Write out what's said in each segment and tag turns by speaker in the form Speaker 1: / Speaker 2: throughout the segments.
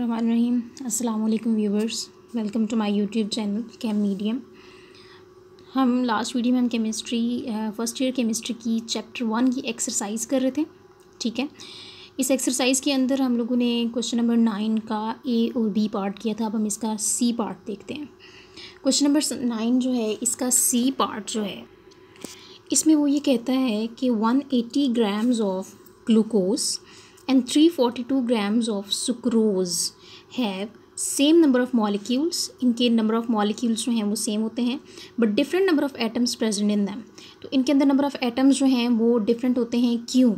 Speaker 1: रहीम अस्सलाम वालेकुम viewers welcome to my YouTube channel chem medium हम लास्ट वीडियो में हम केमिस्ट्री फर्स्ट ईयर केमिस्ट्री की चैप्टर वन की एक्सरसाइज कर रहे थे ठीक है इस एक्सरसाइज के अंदर हम लोगों ने क्वेश्चन नंबर नाइन का ए और बी पार्ट किया था अब हम इसका सी पार्ट देखते हैं क्वेश्चन नंबर नाइन जो है इसका सी पार्ट जो है इसमें वो ये कहता है कि one eighty grams of glucose and 342 grams of sucrose have same number of molecules इनके नंबर ऑफ़ मॉलिक्यूल्स जो हैं वो सेम होते हैं but different number of atoms present in them तो इनके अंदर नंबर ऑफ़ एटम्स जो हैं वो डिफरेंट होते हैं क्यों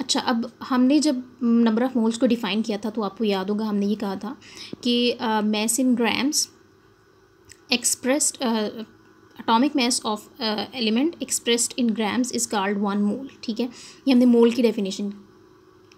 Speaker 1: अच्छा अब हमने जब नंबर ऑफ़ मोल्स को डिफ़ाइन किया था तो आपको याद होगा हमने ये कहा था कि mass in grams expressed atomic mass of element expressed in grams is called one mole ठीक है ये हमने मोल की डेफिनेशन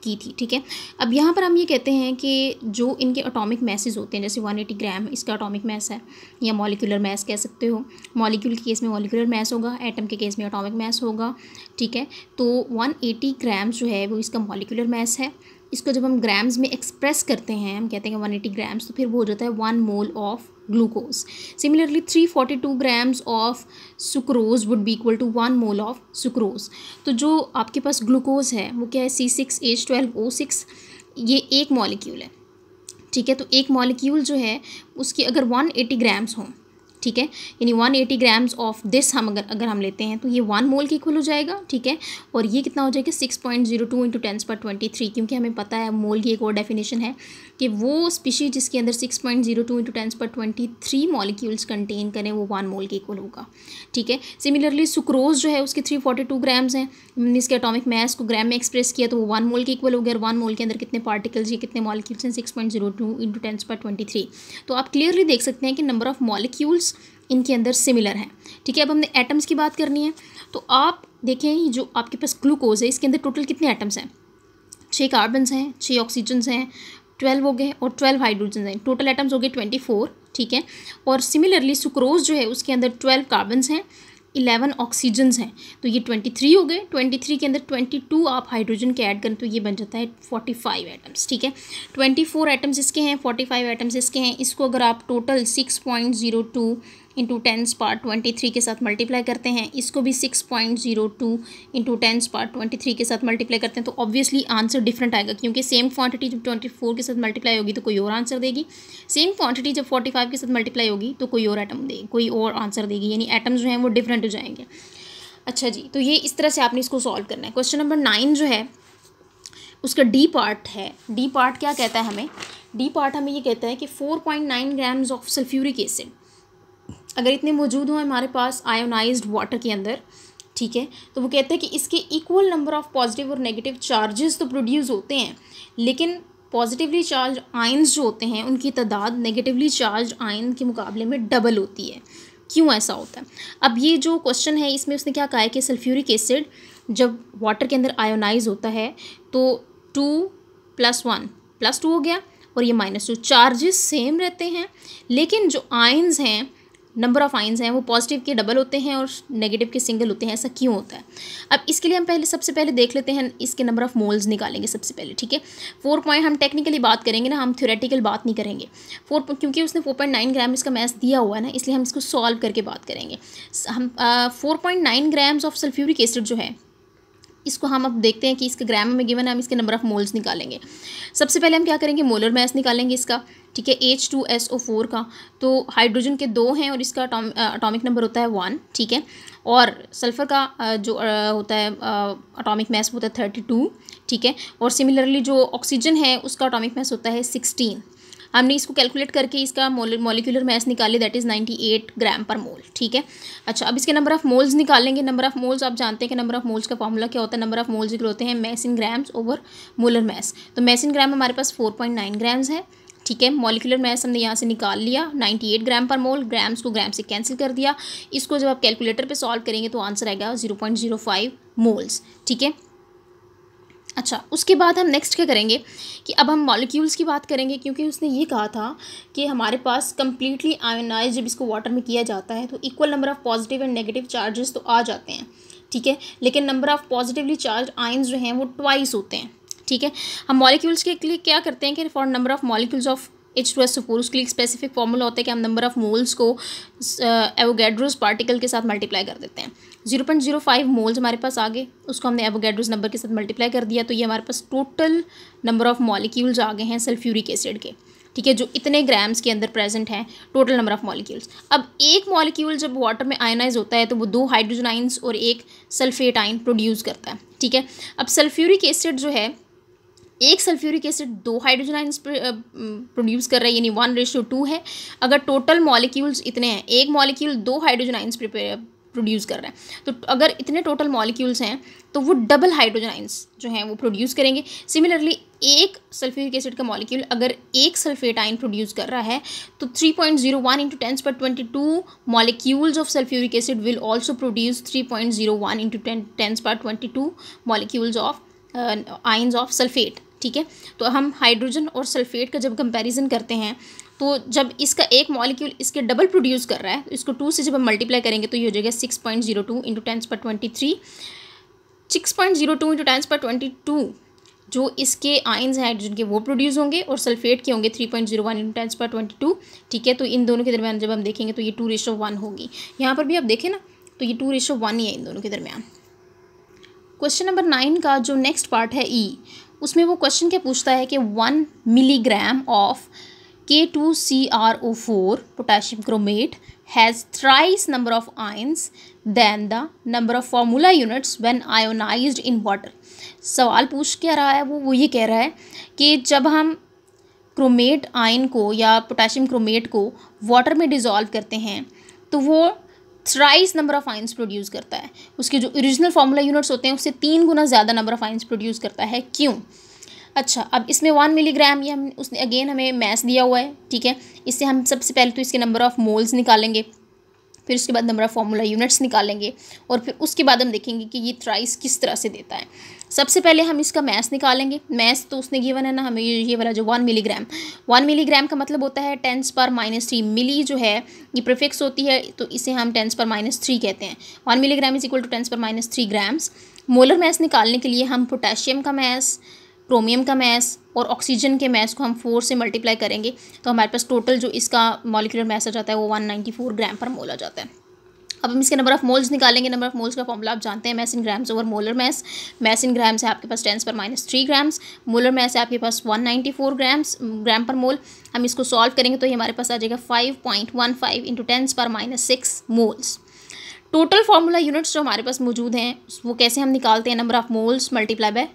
Speaker 1: की थी ठीक है अब यहाँ पर हम ये कहते हैं कि जो इनके अटोमिक मैसेज होते हैं जैसे वन एटी ग्राम इसका अटोमिक मैस है या मॉलिकुलर मैस कह सकते हो मॉलिक्यूल के केस में मॉलिकुलर मैस होगा एटम के केस में अटोमिक मैस होगा ठीक है तो वन एटी ग्राम जो है वो इसका मॉलिकुलर मैस है इसको जब हम ग्राम्स में एक्सप्रेस करते हैं हम कहते हैं वन एटी ग्राम्स तो फिर वो हो जाता है one mole of three Similarly, 342 grams of sucrose would be equal to one mole of sucrose तो जो आपके पास ग्लूकोज है वो क्या है C six H twelve O six ये एक मॉलिक्यूल है ठीक है तो एक मॉलिक्यूल जो है उसकी अगर वन एटी ग्राम्स हों ठीक है यानी one eighty grams of this हम अगर अगर हम लेते हैं तो ये वन मोल के इक्वल हो जाएगा ठीक है और ये कितना हो जाएगा six point zero two into tens power twenty three क्योंकि हमें पता है मोल की एक और डेफिनेशन है कि वो स्पीशीज जिसके अंदर six point zero two into tens power twenty three molecules contain करें वो वन मोल के इक्वल होगा ठीक है सिमिलरली सुक्रोज जो है उसके थ्री फोर्टी टू ग्राम्स हैं हमने इसके अटोमिक मैस को ग्राम में एक्सप्रेस किया तो वो वन मोल के इक्वल हो गया और वन मोल के अंदर कितने पार्टिकल्स या कितने मॉलिक्यूल्स हैं six point zero two into tens power twenty three तो आप क्लियरली देख सकते हैं कि नंबर ऑफ मॉलिक्यूल्स इनके अंदर सिमिलर हैं ठीक है अब हमने एटम्स की बात करनी है तो आप देखें जो आपके पास ग्लूकोज है इसके अंदर टोटल कितने एटम्स हैं छः कार्बन्स हैं छः ऑक्सीजन्स हैं ट्वेल्व हो गए और ट्वेल्व हाइड्रोजन हैं टोटल एटम्स हो गए ट्वेंटी फोर ठीक है और सिमिलरली सुक्रोज जो है उसके अंदर ट्वेल्व कार्बन्स हैं इलेवन ऑक्सीजन हैं तो ये ट्वेंटी थ्री हो गए ट्वेंटी थ्री के अंदर ट्वेंटी टू आप हाइड्रोजन के ऐड करें तो ये बन जाता है फोर्टी फाइव एटम्स ठीक है ट्वेंटी फोर एटम्स इसके हैं फोर्टी फाइव एटम्स इसके हैं इसको अगर आप total six point zero two into tens power twenty three के साथ मल्टीप्लाई करते हैं इसको भी six point zero two into tens power twenty three के साथ मल्टीप्लाई करते हैं तो ऑब्वियसली आंसर डिफरेंट आएगा क्योंकि सेम क्वांटिटी जब ट्वेंटी फोर के साथ मल्टीप्लाई होगी तो कोई और आंसर देगी सेम क्वांटिटी जब फोर्टी फाइव के साथ मल्टीप्लाई होगी तो कोई और आइटम देगी कोई और आंसर देगी यानी आइटम्स जो हैं वो डिफरेंट हो जाएंगे अच्छा जी तो ये इस तरह से आपने इसको सॉल्व करना है क्वेश्चन नंबर नाइन जो है उसका डी पार्ट है डी पार्ट क्या कहता है हमें डी पार्ट हमें ये कहता है कि four point nine grams of sulphuric acid अगर इतने मौजूद हों हमारे पास आयोनाइज्ड वाटर के अंदर ठीक है तो वो कहते हैं कि इसके इक्वल नंबर ऑफ पॉजिटिव और नेगेटिव चार्जेस तो प्रोड्यूस होते हैं लेकिन पॉजिटिवली चार्ज आयन्स जो होते हैं उनकी तादाद नेगेटिवली चार्ज आयन के मुकाबले में डबल होती है क्यों ऐसा होता है अब ये जो क्वेश्चन है इसमें उसने क्या कहा है कि सल्फ्यूरिक एसिड जब वाटर के अंदर आयोनाइज होता है तो two plus one plus two हो गया और ये माइनस टू चार्जेस सेम रहते हैं लेकिन जो आयन्स हैं नंबर ऑफ़ आइंस हैं वो पॉजिटिव के डबल होते हैं और नेगेटिव के सिंगल होते हैं ऐसा क्यों होता है अब इसके लिए हम पहले सबसे पहले देख लेते हैं इसके नंबर ऑफ़ मोल्स निकालेंगे सबसे पहले ठीक है फोर पॉइंट हम टेक्निकली बात करेंगे ना हम थ्योरेटिकल बात नहीं करेंगे फोर क्योंकि उसने फोर पॉइंट नाइन ग्राम इसका मैथ दिया हुआ है ना इसलिए हम इसको सॉल्व करके बात करेंगे हम four point nine grams of sulphuric acid जो है इसको हम अब देखते हैं कि इसके ग्राम में गिवन है हम इसके नंबर ऑफ मोल्स निकालेंगे सबसे पहले हम क्या करेंगे मोलर मैस निकालेंगे इसका ठीक है H two S O four का तो हाइड्रोजन के दो हैं और इसका अटोमिक नंबर होता है वन ठीक है और सल्फ़र का जो होता है अटोमिक मैस होता है थर्टी टू ठीक है और सिमिलरली जो ऑक्सीजन है उसका अटोमिक मैस होता है सिक्सटीन हमने इसको कैलकुलेट करके इसका मोलिकुलर मैस निकाले that is ninety eight gram per mole ठीक है अच्छा अब इसके नंबर ऑफ मोल्स निकालेंगे नंबर ऑफ मोल्स आप जानते हैं कि नंबर ऑफ मोल्स का फॉर्मूला क्या होता है नंबर ऑफ मोल्स जिक्र होते हैं mass in grams over molar mass तो मैस इन ग्राम हमारे पास फोर पॉइंट नाइन ग्राम्स है ठीक है मॉलिकुलर मैस हमने यहाँ से निकाल लिया 98 ग्राम पर मोल ग्राम्स को ग्राम से कैंसिल कर दिया इसको जब आप कैलकुलेटर पे सॉल्व करेंगे तो आंसर आएगा 0.05 मोल्स ठीक है अच्छा उसके बाद हम नेक्स्ट क्या करेंगे कि अब हम मॉलिक्यूल्स की बात करेंगे क्योंकि उसने ये कहा था कि हमारे पास कम्प्लीटली आयोनाइज जब इसको वाटर में किया जाता है तो equal number of positive and negative charges तो आ जाते हैं ठीक है लेकिन number of positively charge ions जो हैं वो ट्वाइस होते हैं ठीक है हम मॉलिक्यूल्स के लिए क्या करते हैं कि for number of molecules of H two S सुपूर उसके लिए स्पेसिफिक फॉर्मूला होता है कि हम नंबर ऑफ मोल्स को एवोगेड्रोज uh, पार्टिकल के साथ मल्टीप्लाई कर देते हैं zero point zero five moles हमारे पास आ गए उसको हमने एवोगेड्रोज नंबर के साथ मल्टीप्लाई कर दिया तो ये हमारे पास टोटल नंबर ऑफ मॉलिक्यूल्स आ गए हैं सल्फ्यूरिक एसिड के ठीक है जो इतने ग्राम्स के अंदर प्रेजेंट हैं टोटल नंबर ऑफ मॉलिक्यूल्स अब एक मॉलिक्यूल जब वाटर में आयनाइज होता है तो वो दो हाइड्रोजन आइन्स और एक सल्फेट आइन प्रोड्यूस करता है ठीक है अब सल्फ्यूरिक एसिड जो है एक सल्फ्यूरिक एसिड दो हाइड्रोजन आइंस प्रोड्यूस कर रहा है यानी वन रेशियो टू है अगर टोटल मॉलिक्यूल्स इतने हैं एक मॉलिक्यूल दो हाइड्रोजन आइंस प्रोड्यूस कर रहा है तो अगर इतने टोटल मॉलिक्यूल्स हैं तो वो डबल हाइड्रोजन आइंस जो हैं वो प्रोड्यूस करेंगे सिमिलरली एक सल्फ्यूरिक एसिड का मॉलिक्यूल अगर एक सल्फेट आइन प्रोड्यूस कर रहा है तो 3.01 point zero one into tens power twenty two molecules of sulphuric acid will also produce three point zero one into tens power twenty two molecules of ions of sulphate ठीक है तो हम hydrogen और sulphate का जब comparison करते हैं तो जब इसका एक मॉलिक्यूल इसके डबल प्रोड्यूस कर रहा है तो इसको टू से जब हम मल्टीप्लाई करेंगे तो ये हो जाएगा six point zero two into tens power twenty three six point zero two into tens power twenty two जो इसके आइन्स हैं हाइड्रोजन के वो प्रोड्यूस होंगे और सल्फेट के होंगे three point zero one into tens power twenty two ठीक है तो इन दोनों के दरमियान जब हम देखेंगे तो ये टू रेशो वन होगी यहाँ पर भी आप देखें ना तो ये टू रेशो वन ही है इन दोनों के दरमियान क्वेश्चन नंबर नाइन का जो नेक्स्ट पार्ट है ई e, उसमें वो क्वेश्चन क्या पूछता है कि one milligram of K two C R O four potassium chromate has thrice number of ions than the number of formula units when ionise in water सवाल पूछ क्या रहा है वो वो ये कह रहा है कि जब हम क्रोमेट आयन को या पोटाशियम क्रोमेट को वाटर में डिज़ोल्व करते हैं तो वो thrice number of ions produce કરતા હૈ ઉસકે જો ઓરિજિનલ ફોર્મ્યુલા યુનિટ્સ હોતે હે ઉસે 3 ગuna જ્યાદા નંબર ઓફ ફાઇન્સ પ્રોડ્યુસ કરતા હૈ ક્યુ અચ્છા અબ ઇસમે 1 મિલિગ્રામ યે ઉસને અગેન હમે માસ દિયા હુઆ હૈ ઠીક હે ઇસે હમ સબસે પહેલે તો ઇસકે નંબર ઓફ મોલ્સ નિકાલેંગે फिर उसके बाद हमारा फॉर्मूला यूनिट्स निकालेंगे और फिर उसके बाद हम देखेंगे कि ये प्राइस किस तरह से देता है सबसे पहले हम इसका मैस निकालेंगे मैस तो उसने गिवन है ना हमें ये वाला जो वन मिलीग्राम वन मिलीग्राम का मतलब होता है टेंस पर माइनस थ्री मिली जो है ये प्रिफिक्स होती है तो इसे हम टेंस पर माइनस थ्री कहते हैं one milligram is equal to tens power minus three grams molar mass निकालने के लिए हम पोटेशियम का मैस क्रोमियम का मैस और ऑक्सीजन के मैस को हम फोर से मल्टीप्लाई करेंगे तो हमारे पास टोटल जो इसका मॉलिकुलर मैस आ जाता है वो one ninety four gram per मोल आ जाता है अब हम इसके नंबर ऑफ मोल्स निकालेंगे नंबर ऑफ मोल्स का फॉर्मूला आप जानते हैं mass in grams over molar mass mass in grams है आपके पास tens power minus three grams molar mass है आपके पास one ninety four grams gram per mole हम इसको सॉल्व करेंगे तो ये हमारे पास आ जाएगा five point one five into tens power minus six moles total formula units जो हमारे पास मौजूद हैं वो कैसे हम निकालते हैं number of moles multiply by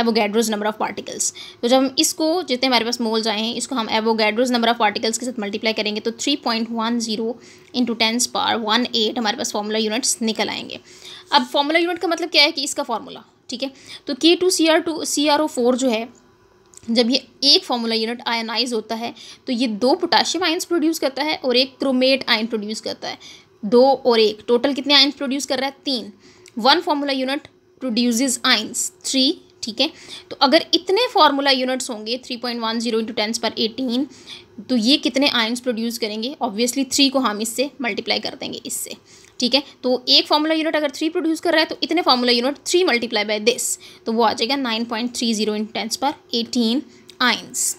Speaker 1: Avogadro's number of particles तो जब हम इसको जितने हमारे पास मोल्स आए हैं इसको हम एवोगैड्रोज नंबर ऑफ पार्टिकल्स के साथ मल्टीप्लाई करेंगे तो three point one zero into tens power one eight हमारे पास फॉर्मूला यूनिट्स निकल आएंगे अब फॉर्मूला यूनिट का मतलब क्या है कि इसका फॉर्मूला ठीक है तो K two C R two C R O four जो है जब ये एक फॉर्मूला यूनिट आयनाइज होता है तो ये दो पोटाशियम आयन्स प्रोड्यूस करता है और एक क्रोमेट आयन प्रोड्यूस करता है दो और एक टोटल कितने आयन्स प्रोड्यूस कर रहा है तीन one formula unit produces ions three ठीक है तो अगर इतने फार्मूला यूनिट्स होंगे three point one zero into tens power eighteen तो ये कितने आयन्स प्रोड्यूस करेंगे ऑब्वियसली थ्री को हम इससे मल्टीप्लाई कर देंगे इससे ठीक है तो एक फार्मूला यूनिट अगर थ्री प्रोड्यूस कर रहा है तो इतने formula unit three multiply by this तो वो आ जाएगा nine point three zero into tens power eighteen ions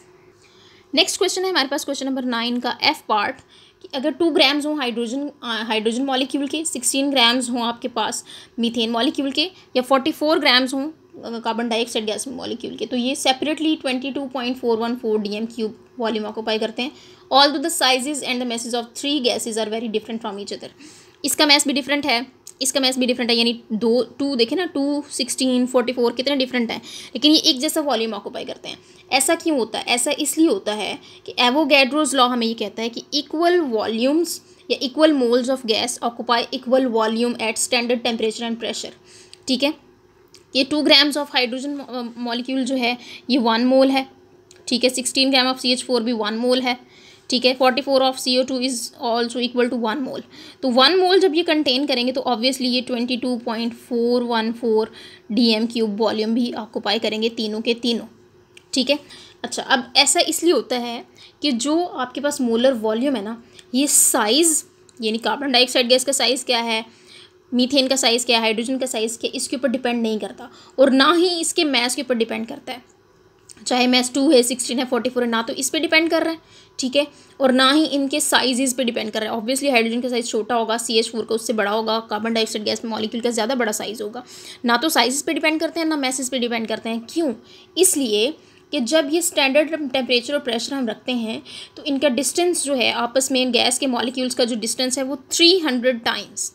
Speaker 1: next question है हमारे पास क्वेश्चन नंबर नाइन का एफ पार्ट कि अगर टू ग्राम्स हों हाइड्रोजन हाइड्रोजन मॉलिक्यूल के सिक्सटीन ग्राम्स हों आपके पास मीथेन मॉलिक्यूल के या फोर्टी फोर ग्राम्स हों कार्बन डाइऑक्साइड गैस मॉलिक्यूल के तो ये separately twenty two point four one four D M cube volume occupy करते हैं all though the sizes and the masses of three gases are very different from each other इसका mass भी different है इसका mass भी different है यानी दो टू देखे ना टू सिक्सटीन फोर्टी फोर कितने डिफरेंट हैं लेकिन ये एक जैसा वॉल्यूम ऑक्यूपाई करते हैं ऐसा क्यों होता है ऐसा इसलिए होता है कि एवोगैड्रोज लॉ हमें ये कहता है कि इक्वल वॉल्यूम्स या equal moles of gas occupy equal volume at standard temperature and pressure ठीक है ये two grams of hydrogen molecule जो है ये वन मोल है ठीक है sixteen gram of C H four भी वन मोल है ठीक है forty four of C O two is also equal to one mole तो वन मोल जब ये कंटेन करेंगे तो ऑब्वियसली ये twenty two point four one four D M cube volume भी ऑक्यूपाई करेंगे तीनों के तीनों ठीक है अच्छा अब ऐसा इसलिए होता है कि जो आपके पास मोलर वॉल्यूम है ना ये साइज़ यानी कार्बन डाइऑक्साइड गैस का साइज़ क्या है मीथेन का साइज़ क्या हाइड्रोजन का साइज़ क्या इसके ऊपर डिपेंड नहीं करता और ना ही इसके मैस के ऊपर डिपेंड करता है चाहे मैस टू है सिक्सटीन है फोर्टी फोर है ना तो इस पर डिपेंड कर रहा है ठीक है और ना ही इनके साइजेस पे डिपेंड कर रहा है ऑब्वियसली हाइड्रोजन का साइज़ छोटा होगा सी एच फोर का उससे बड़ा होगा कार्बन डाइऑक्साइड गैस में मॉलिक्यूल का ज़्यादा बड़ा साइज़ होगा ना तो साइजेस पे डिपेंड करते हैं ना मैसेज पे डिपेंड करते हैं क्यों इसलिए कि जब ये स्टैंडर्ड टेम्परेचर और प्रेशर हम रखते हैं तो इनका डिस्टेंस जो है आपस में गैस के मॉलिक्यूल्स का जो डिस्टेंस है वो थ्री हंड्रेड टाइम्स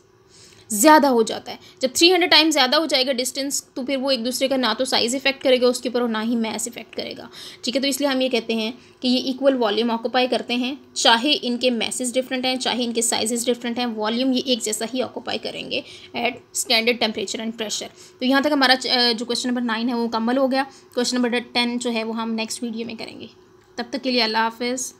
Speaker 1: ज़्यादा हो जाता है जब थ्री हंड्रेड टाइम ज़्यादा हो जाएगा डिस्टेंस तो फिर वो एक दूसरे का ना तो साइज़ इफेक्ट करेगा उसके ऊपर और ना ही मैस इफेक्ट करेगा ठीक है तो इसलिए हम ये कहते हैं कि ये इक्वल वॉल्यूम ऑक्यूपाई करते हैं चाहे इनके मैसेज डिफरेंट हैं चाहे इनके साइजेस डिफरेंट हैं वॉल्यूम ये एक जैसा ही ऑक्यूपाई करेंगे at standard temperature and pressure तो यहाँ तक हमारा जो क्वेश्चन नंबर नाइन है वो मुकम्मल हो गया क्वेश्चन नंबर टेन जो है वो हम नेक्स्ट वीडियो में करेंगे तब तक के लिए अल्लाह हाफिज़